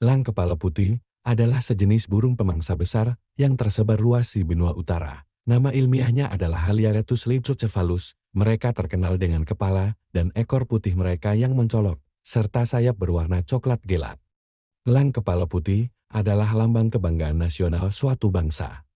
Lang kepala putih adalah sejenis burung pemangsa besar yang tersebar luas di benua utara. Nama ilmiahnya adalah Haliaretus leucocephalus. Mereka terkenal dengan kepala dan ekor putih mereka yang mencolok, serta sayap berwarna coklat gelap. Lang kepala putih adalah lambang kebanggaan nasional suatu bangsa.